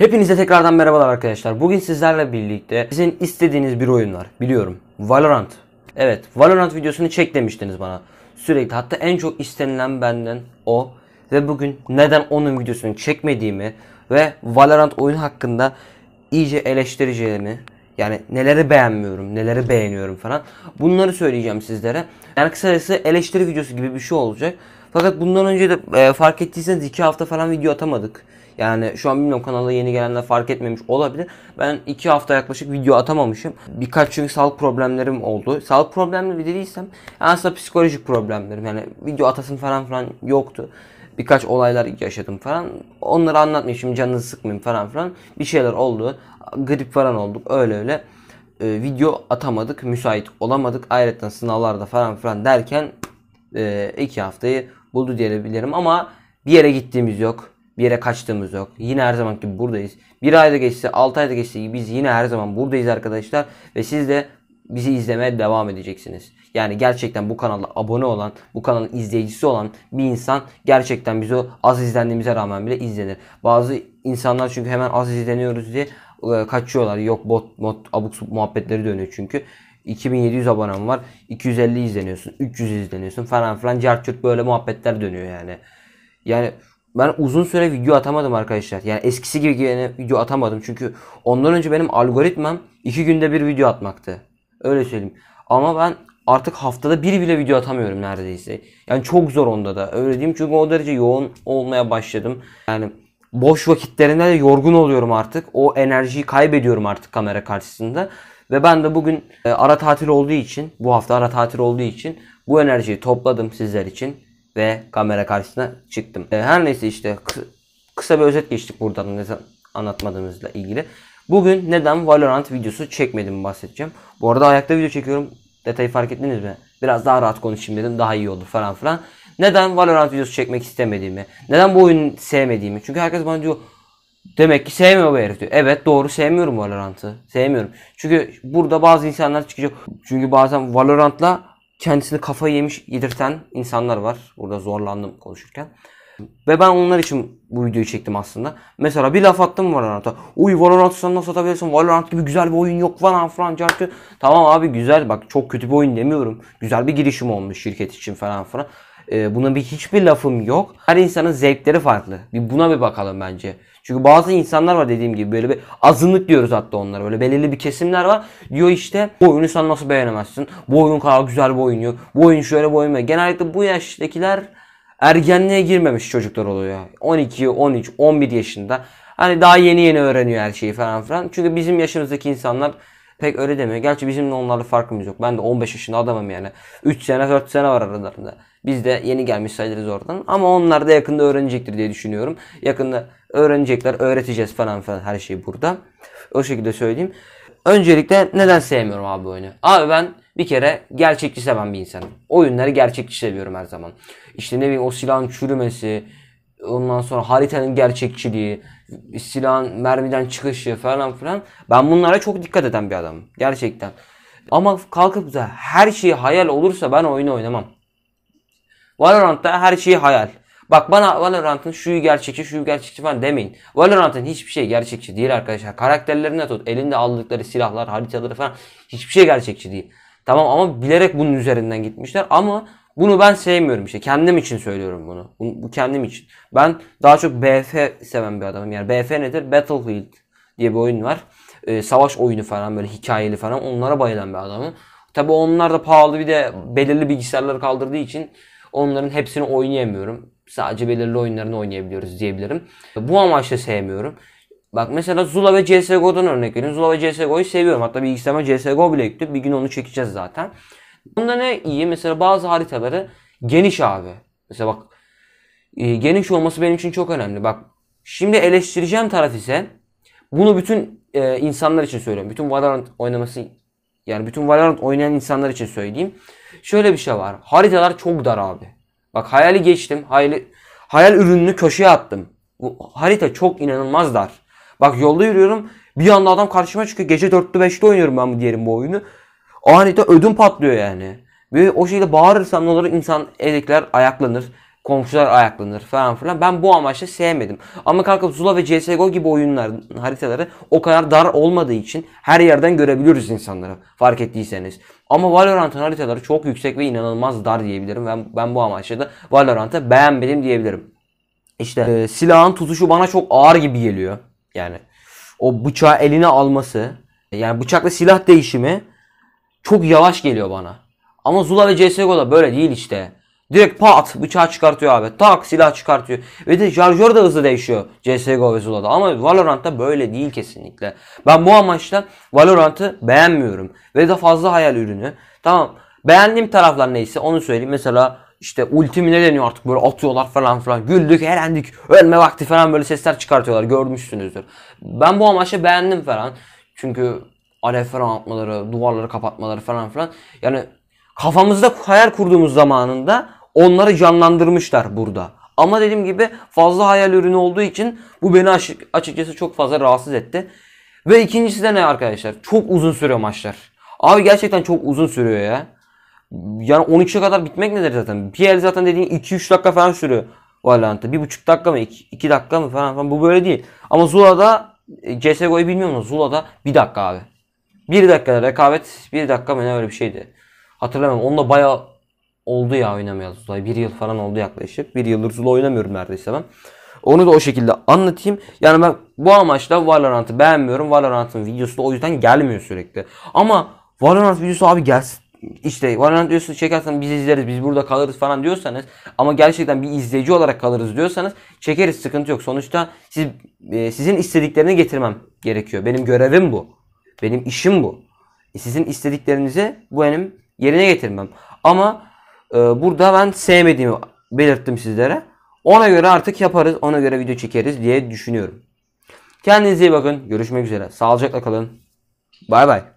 Hepinize tekrardan merhabalar arkadaşlar. Bugün sizlerle birlikte sizin istediğiniz bir oyun var. Biliyorum. Valorant. Evet Valorant videosunu çek demiştiniz bana. Sürekli hatta en çok istenilen benden o. Ve bugün neden onun videosunu çekmediğimi ve Valorant oyun hakkında iyice eleştireceğimi yani neleri beğenmiyorum, neleri beğeniyorum falan. Bunları söyleyeceğim sizlere. Yani kısacası eleştiri videosu gibi bir şey olacak. Fakat bundan önce de e, fark ettiyseniz 2 hafta falan video atamadık. Yani şu an bilmiyorum kanala yeni gelenler fark etmemiş olabilir. Ben 2 hafta yaklaşık video atamamışım. Birkaç çünkü sağlık problemlerim oldu. Sağlık problemleri dediysem aslında psikolojik problemlerim. Yani video atasım falan falan yoktu birkaç olaylar yaşadım falan. Onları anlatmayayım şimdi canınızı sıkmayayım falan filan. Bir şeyler oldu. Grip falan olduk öyle öyle. ee, video atamadık. Müsait olamadık. Ayrıca sınavlarda falan filan derken e, iki haftayı buldu diyebilirim ama bir yere gittiğimiz yok. Bir yere kaçtığımız yok. Yine her zaman gibi buradayız. Bir ayda geçti 6 ayda geçse biz yine her zaman buradayız arkadaşlar. Ve siz de bizi izlemeye devam edeceksiniz. Yani gerçekten bu kanala abone olan, bu kanalın izleyicisi olan bir insan gerçekten bizi az izlendiğimize rağmen bile izlenir. Bazı insanlar çünkü hemen az izleniyoruz diye e, kaçıyorlar. Yok bot, bot abuk muhabbetleri dönüyor çünkü. 2700 abonem var. 250 izleniyorsun. 300 izleniyorsun falan filan. Cerçürt böyle muhabbetler dönüyor yani. Yani ben uzun süre video atamadım arkadaşlar. Yani eskisi gibi yine video atamadım. Çünkü ondan önce benim algoritmam iki günde bir video atmaktı. Öyle söyleyeyim. Ama ben artık haftada bir bile video atamıyorum neredeyse. Yani çok zor onda da. Öyle diyeyim çünkü o derece yoğun olmaya başladım. Yani boş vakitlerinde de yorgun oluyorum artık. O enerjiyi kaybediyorum artık kamera karşısında. Ve ben de bugün e, ara tatil olduğu için, bu hafta ara tatil olduğu için bu enerjiyi topladım sizler için ve kamera karşısına çıktım. E, her neyse işte kısa, kısa bir özet geçtik buradan neden anlatmadığımızla ilgili. Bugün neden Valorant videosu çekmedim bahsedeceğim. Bu arada ayakta video çekiyorum. Detayı fark ettiniz mi? Biraz daha rahat konuşayım dedim. Daha iyi olur falan filan. Neden Valorant videosu çekmek istemediğimi, neden bu oyunu sevmediğimi. Çünkü herkes bana diyor Demek ki sevmiyor bu herif diyor. Evet doğru sevmiyorum Valorant'ı. Sevmiyorum. Çünkü burada bazı insanlar çıkacak. Çünkü bazen Valorant'la kendisini kafa yemiş yedirten insanlar var. Burada zorlandım konuşurken. Ve ben onlar için bu videoyu çektim aslında. Mesela bir laf attım Valorant'a. Uy Valorant'ı sen nasıl atabilirsin? Valorant gibi güzel bir oyun yok falan falan. Cartı. Tamam abi güzel bak çok kötü bir oyun demiyorum. Güzel bir girişim olmuş şirket için falan falan. E, buna bir hiçbir lafım yok. Her insanın zevkleri farklı. Bir buna bir bakalım bence. Çünkü bazı insanlar var dediğim gibi böyle bir azınlık diyoruz hatta onlara. Böyle belirli bir kesimler var. Diyor işte bu oyunu sen nasıl beğenemezsin? Bu oyun kadar güzel bir oyun yok. Bu oyun şöyle bu oyun. Böyle. Genellikle bu yaştakiler ergenliğe girmemiş çocuklar oluyor. 12, 13, 11 yaşında. Hani daha yeni yeni öğreniyor her şeyi falan filan. Çünkü bizim yaşımızdaki insanlar pek öyle demiyor. Gerçi bizimle onlarla farkımız yok. Ben de 15 yaşında adamım yani. 3 sene 4 sene var aralarında. Biz de yeni gelmiş sayılırız oradan. Ama onlar da yakında öğrenecektir diye düşünüyorum. Yakında öğrenecekler, öğreteceğiz falan falan her şey burada. O şekilde söyleyeyim. Öncelikle neden sevmiyorum abi oyunu? Abi ben bir kere gerçekçi seven bir insanım. Oyunları gerçekçi seviyorum her zaman. İşte ne bileyim o silahın çürümesi, ondan sonra haritanın gerçekçiliği, silahın mermiden çıkışı falan filan. Ben bunlara çok dikkat eden bir adamım. Gerçekten. Ama kalkıp da her şey hayal olursa ben oyunu oynamam. Valorant'ta her şeyi hayal. Bak bana Valorant'ın şuyu gerçekçi, şuyu gerçekçi falan demeyin. Valorant'ın hiçbir şey gerçekçi değil arkadaşlar. Karakterlerine tut, elinde aldıkları silahlar, haritaları falan hiçbir şey gerçekçi değil. Tamam ama bilerek bunun üzerinden gitmişler ama bunu ben sevmiyorum işte. Kendim için söylüyorum bunu. Bu, bu kendim için. Ben daha çok BF seven bir adamım. Yani BF nedir? Battlefield diye bir oyun var. Ee, savaş oyunu falan böyle hikayeli falan onlara bayılan bir adamım. Tabi onlar da pahalı bir de belirli bilgisayarları kaldırdığı için Onların hepsini oynayamıyorum. Sadece belirli oyunlarını oynayabiliyoruz diyebilirim. Bu amaçla sevmiyorum. Bak mesela Zula ve CSGO'dan örnek vereyim. Zula ve CSGO'yu seviyorum. Hatta bilgisayarıma CSGO bile yüklü. Bir gün onu çekeceğiz zaten. Bunda ne iyi? Mesela bazı haritaları geniş abi. Mesela bak e, geniş olması benim için çok önemli. Bak şimdi eleştireceğim taraf ise bunu bütün e, insanlar için söylüyorum. Bütün Valorant oynaması yani bütün Valorant oynayan insanlar için söyleyeyim. Şöyle bir şey var. Haritalar çok dar abi. Bak hayali geçtim. Hayali, hayal ürününü köşeye attım. Bu harita çok inanılmaz dar. Bak yolda yürüyorum. Bir anda adam karşıma çıkıyor. Gece 4'lü 5'te oynuyorum ben bu diyelim bu oyunu. O harita ödüm patlıyor yani. Ve o şekilde bağırırsam ne olur insan edekler ayaklanır komşular ayaklanır falan filan. Ben bu amaçla sevmedim. Ama kalkıp Zula ve CSGO gibi oyunların haritaları o kadar dar olmadığı için her yerden görebiliyoruz insanları fark ettiyseniz. Ama Valorant'ın haritaları çok yüksek ve inanılmaz dar diyebilirim. Ben, ben bu amaçla da Valorant'ı beğenmedim diyebilirim. İşte e, silahın tutuşu bana çok ağır gibi geliyor. Yani o bıçağı eline alması yani bıçakla silah değişimi çok yavaş geliyor bana. Ama Zula ve CSGO'da böyle değil işte. Direkt pat bıçağı çıkartıyor abi. Tak silah çıkartıyor. Ve de şarjör da hızlı değişiyor CSGO ve Zula'da. Ama Valorant'ta böyle değil kesinlikle. Ben bu amaçla Valorant'ı beğenmiyorum. Ve de fazla hayal ürünü. Tamam. Beğendiğim taraflar neyse onu söyleyeyim. Mesela işte ultimi ne deniyor artık böyle atıyorlar falan filan. Güldük, eğlendik, ölme vakti falan böyle sesler çıkartıyorlar. Görmüşsünüzdür. Ben bu amaçla beğendim falan. Çünkü alev falan atmaları, duvarları kapatmaları falan filan. Yani kafamızda hayal kurduğumuz zamanında Onları canlandırmışlar burada. Ama dediğim gibi fazla hayal ürünü olduğu için bu beni açıkçası çok fazla rahatsız etti. Ve ikincisi de ne arkadaşlar? Çok uzun sürüyor maçlar. Abi gerçekten çok uzun sürüyor ya. Yani 13'e kadar bitmek nedir zaten? Bir yer zaten dediğin 2-3 dakika falan sürüyor. Valorant'ta. 1,5 dakika mı? 2 dakika mı falan falan. Bu böyle değil. Ama Zula'da e, CSGO'yu bilmiyorum ama Zula'da 1 dakika abi. 1 dakikada rekabet 1 dakika mı ne öyle bir şeydi. Hatırlamıyorum. Onunla bayağı oldu ya oynamayalı Zulay. Bir yıl falan oldu yaklaşık. Bir yıldır Zulay oynamıyorum neredeyse ben. Onu da o şekilde anlatayım. Yani ben bu amaçla Valorant'ı beğenmiyorum. Valorant'ın videosu da o yüzden gelmiyor sürekli. Ama Valorant videosu abi gelsin işte Valorant videosu çekersen biz izleriz biz burada kalırız falan diyorsanız ama gerçekten bir izleyici olarak kalırız diyorsanız çekeriz sıkıntı yok. Sonuçta siz e, sizin istediklerini getirmem gerekiyor. Benim görevim bu. Benim işim bu. E, sizin istediklerinizi bu benim yerine getirmem. Ama ee, burada ben sevmediğimi belirttim sizlere. Ona göre artık yaparız. Ona göre video çekeriz diye düşünüyorum. Kendinize iyi bakın. Görüşmek üzere. Sağlıcakla kalın. Bay bay.